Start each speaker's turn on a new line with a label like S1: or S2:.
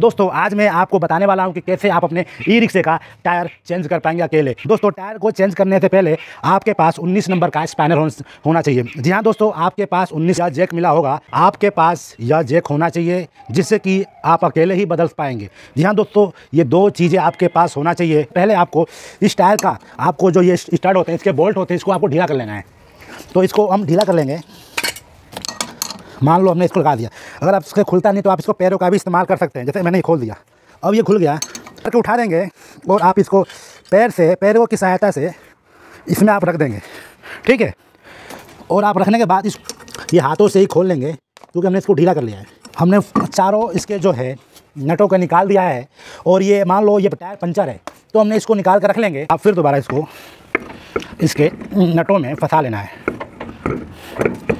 S1: दोस्तों आज मैं आपको बताने वाला हूं कि कैसे आप अपने ई रिक्शे का टायर चेंज कर पाएंगे अकेले दोस्तों टायर को चेंज करने से पहले आपके पास 19 नंबर का स्पैनर होना चाहिए जी हाँ दोस्तों आपके पास 19 या जैक मिला होगा आपके पास यह जैक होना चाहिए जिससे कि आप अकेले ही बदल पाएंगे जी हाँ दोस्तों ये दो चीज़ें आपके पास होना चाहिए पहले आपको इस टायर का आपको जो ये स्टार्ट होते हैं इसके बोल्ट होते हैं इसको आपको ढीला कर लेना है तो इसको हम ढीला कर लेंगे मान लो हमने इसको लगा दिया अगर आप इसका खुलता नहीं तो आप इसको पैरों का भी इस्तेमाल कर सकते हैं जैसे मैंने खोल दिया अब ये खुल गया करके उठा देंगे और आप इसको पैर से पैरों की सहायता से इसमें आप रख देंगे ठीक है और आप रखने के बाद इस ये हाथों से ही खोल लेंगे क्योंकि हमने इसको ढीला कर लिया है हमने चारों इसके जो है नटों का निकाल दिया है और ये मान लो ये टायर पंचर है तो हमने इसको निकाल कर रख लेंगे आप फिर दोबारा इसको इसके नटों में फंसा लेना है